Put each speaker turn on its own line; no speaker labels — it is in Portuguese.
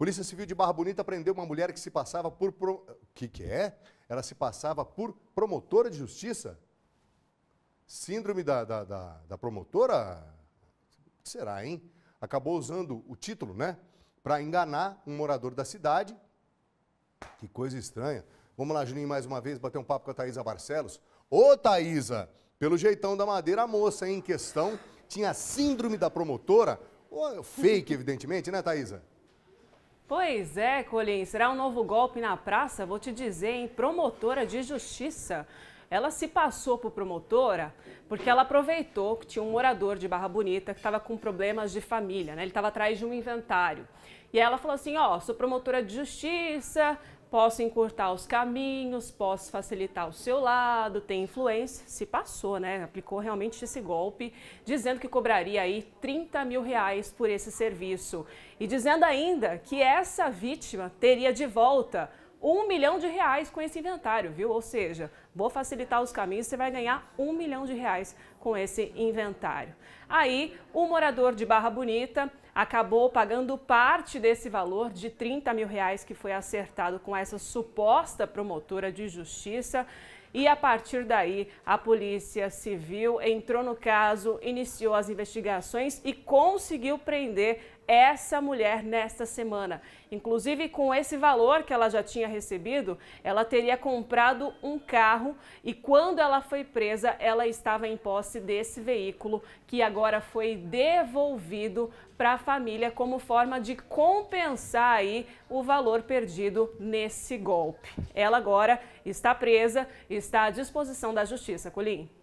Polícia Civil de Barra Bonita prendeu uma mulher que se passava por... Pro... que que é? Ela se passava por promotora de justiça? Síndrome da, da, da, da promotora? O que será, hein? Acabou usando o título, né? Para enganar um morador da cidade. Que coisa estranha. Vamos lá, Juninho, mais uma vez, bater um papo com a Thaisa Barcelos. Ô, Thaisa, pelo jeitão da madeira, a moça em questão tinha síndrome da promotora. Fake, evidentemente, né, Thaisa?
Pois é, Colin, será um novo golpe na praça? Vou te dizer, hein? Promotora de justiça. Ela se passou por promotora porque ela aproveitou que tinha um morador de Barra Bonita que estava com problemas de família, né? Ele estava atrás de um inventário. E ela falou assim: Ó, oh, sou promotora de justiça, Posso encurtar os caminhos, posso facilitar o seu lado, tem influência. Se passou, né? Aplicou realmente esse golpe, dizendo que cobraria aí 30 mil reais por esse serviço. E dizendo ainda que essa vítima teria de volta um milhão de reais com esse inventário, viu? Ou seja, vou facilitar os caminhos, você vai ganhar um milhão de reais com esse inventário. Aí, o um morador de Barra Bonita acabou pagando parte desse valor de 30 mil reais que foi acertado com essa suposta promotora de justiça. E a partir daí, a Polícia Civil entrou no caso, iniciou as investigações e conseguiu prender essa mulher nesta semana. Inclusive, com esse valor que ela já tinha recebido, ela teria comprado um carro e quando ela foi presa, ela estava em posse desse veículo que agora foi devolvido para a família como forma de compensar aí o valor perdido nesse golpe. Ela agora está presa, está à disposição da justiça, Colim.